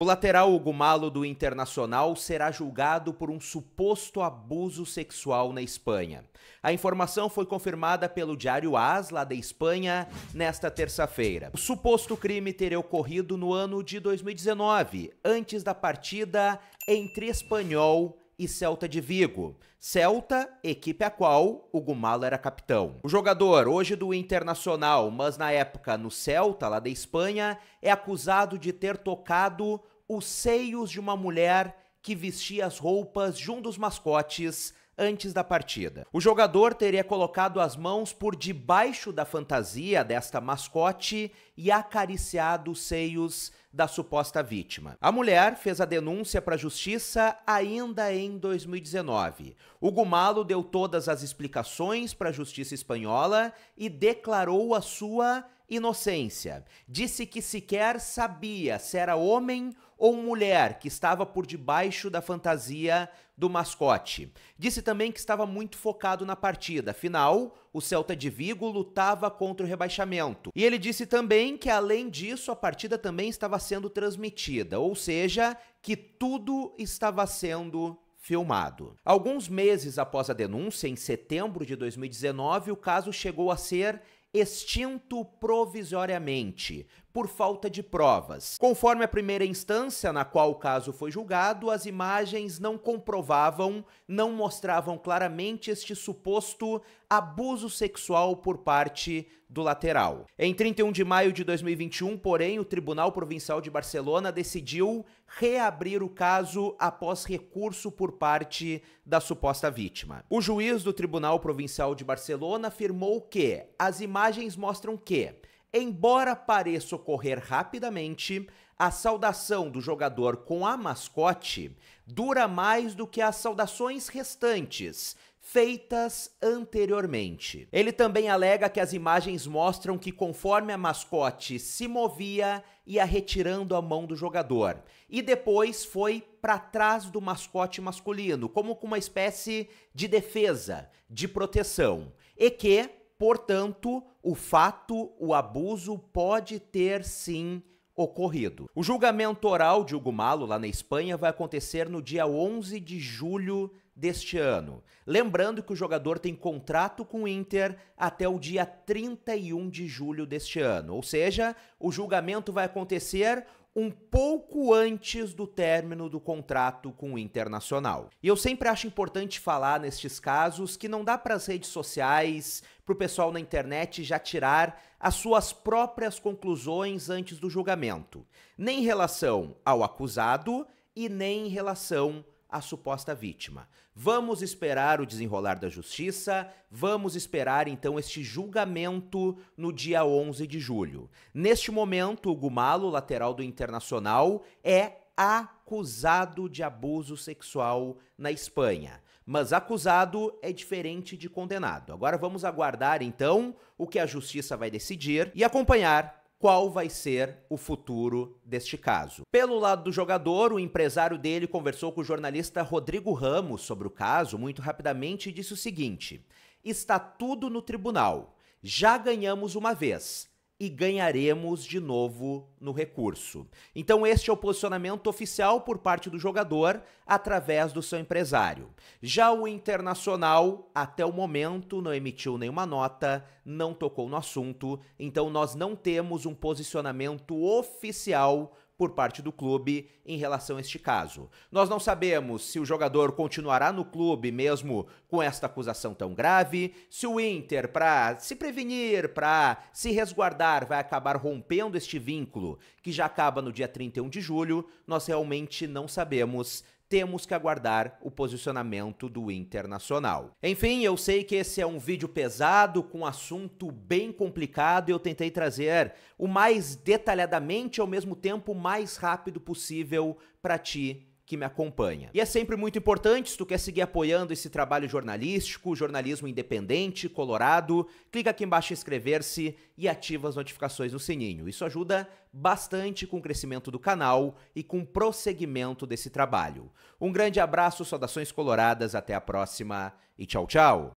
O lateral Hugo Malo do Internacional será julgado por um suposto abuso sexual na Espanha. A informação foi confirmada pelo diário AS, lá da Espanha, nesta terça-feira. O suposto crime teria ocorrido no ano de 2019, antes da partida entre Espanhol e Celta de Vigo. Celta, equipe a qual o Gumalo era capitão. O jogador, hoje do Internacional, mas na época no Celta, lá da Espanha, é acusado de ter tocado os seios de uma mulher que vestia as roupas de um dos mascotes antes da partida. O jogador teria colocado as mãos por debaixo da fantasia desta mascote e acariciado os seios da suposta vítima. A mulher fez a denúncia para a justiça ainda em 2019. O Gumalo deu todas as explicações para a justiça espanhola e declarou a sua inocência. Disse que sequer sabia se era homem ou mulher que estava por debaixo da fantasia do mascote. Disse também que estava muito focado na partida, afinal, o Celta de Vigo lutava contra o rebaixamento. E ele disse também que, além disso, a partida também estava sendo transmitida, ou seja, que tudo estava sendo filmado. Alguns meses após a denúncia, em setembro de 2019, o caso chegou a ser extinto provisoriamente por falta de provas. Conforme a primeira instância na qual o caso foi julgado, as imagens não comprovavam, não mostravam claramente este suposto abuso sexual por parte do lateral. Em 31 de maio de 2021, porém, o Tribunal Provincial de Barcelona decidiu reabrir o caso após recurso por parte da suposta vítima. O juiz do Tribunal Provincial de Barcelona afirmou que as imagens mostram que Embora pareça ocorrer rapidamente, a saudação do jogador com a mascote dura mais do que as saudações restantes, feitas anteriormente. Ele também alega que as imagens mostram que conforme a mascote se movia, ia retirando a mão do jogador e depois foi para trás do mascote masculino, como com uma espécie de defesa, de proteção, e que, portanto, o fato, o abuso pode ter sim ocorrido. O julgamento oral de Hugo Malo, lá na Espanha, vai acontecer no dia 11 de julho deste ano. Lembrando que o jogador tem contrato com o Inter até o dia 31 de julho deste ano, ou seja, o julgamento vai acontecer um pouco antes do término do contrato com o Internacional. E eu sempre acho importante falar nestes casos que não dá para as redes sociais, para o pessoal na internet já tirar as suas próprias conclusões antes do julgamento, nem em relação ao acusado e nem em relação a suposta vítima. Vamos esperar o desenrolar da justiça, vamos esperar então este julgamento no dia 11 de julho. Neste momento, o Gumalo, lateral do Internacional, é acusado de abuso sexual na Espanha. Mas acusado é diferente de condenado. Agora vamos aguardar então o que a justiça vai decidir e acompanhar qual vai ser o futuro deste caso. Pelo lado do jogador, o empresário dele conversou com o jornalista Rodrigo Ramos sobre o caso muito rapidamente e disse o seguinte: está tudo no tribunal. Já ganhamos uma vez e ganharemos de novo no recurso. Então, este é o posicionamento oficial por parte do jogador através do seu empresário. Já o Internacional, até o momento, não emitiu nenhuma nota, não tocou no assunto, então nós não temos um posicionamento oficial por parte do clube em relação a este caso. Nós não sabemos se o jogador continuará no clube mesmo com esta acusação tão grave, se o Inter, para se prevenir, para se resguardar, vai acabar rompendo este vínculo que já acaba no dia 31 de julho. Nós realmente não sabemos temos que aguardar o posicionamento do Internacional. Enfim, eu sei que esse é um vídeo pesado, com um assunto bem complicado, e eu tentei trazer o mais detalhadamente, ao mesmo tempo mais rápido possível, para ti que me acompanha. E é sempre muito importante, se tu quer seguir apoiando esse trabalho jornalístico, jornalismo independente, colorado, clica aqui embaixo em inscrever-se e ativa as notificações no sininho. Isso ajuda bastante com o crescimento do canal e com o prosseguimento desse trabalho. Um grande abraço, saudações coloradas, até a próxima e tchau, tchau!